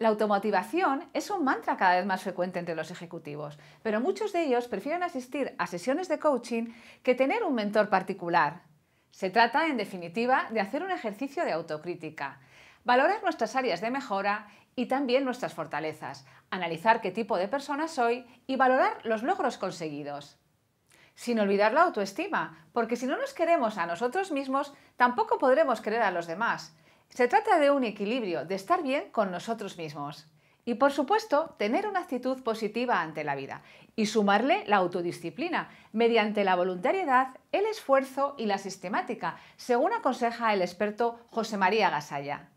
La automotivación es un mantra cada vez más frecuente entre los ejecutivos, pero muchos de ellos prefieren asistir a sesiones de coaching que tener un mentor particular. Se trata, en definitiva, de hacer un ejercicio de autocrítica, valorar nuestras áreas de mejora y también nuestras fortalezas, analizar qué tipo de persona soy y valorar los logros conseguidos. Sin olvidar la autoestima, porque si no nos queremos a nosotros mismos, tampoco podremos querer a los demás. Se trata de un equilibrio, de estar bien con nosotros mismos. Y por supuesto, tener una actitud positiva ante la vida y sumarle la autodisciplina mediante la voluntariedad, el esfuerzo y la sistemática, según aconseja el experto José María Gasalla.